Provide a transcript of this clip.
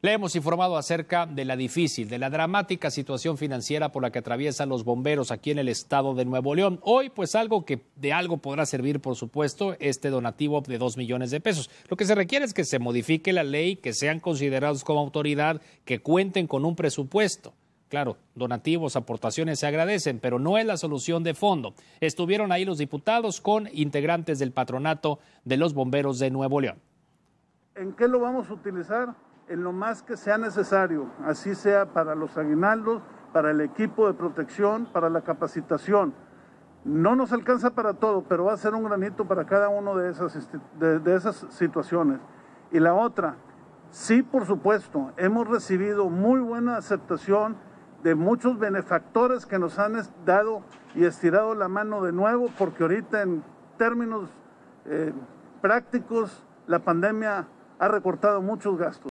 Le hemos informado acerca de la difícil, de la dramática situación financiera por la que atraviesan los bomberos aquí en el estado de Nuevo León. Hoy, pues algo que de algo podrá servir, por supuesto, este donativo de dos millones de pesos. Lo que se requiere es que se modifique la ley, que sean considerados como autoridad, que cuenten con un presupuesto. Claro, donativos, aportaciones se agradecen, pero no es la solución de fondo. Estuvieron ahí los diputados con integrantes del patronato de los bomberos de Nuevo León. ¿En qué lo vamos a utilizar? en lo más que sea necesario, así sea para los aguinaldos, para el equipo de protección, para la capacitación. No nos alcanza para todo, pero va a ser un granito para cada una de esas, de, esas situaciones. Y la otra, sí, por supuesto, hemos recibido muy buena aceptación de muchos benefactores que nos han dado y estirado la mano de nuevo, porque ahorita en términos eh, prácticos la pandemia ha recortado muchos gastos.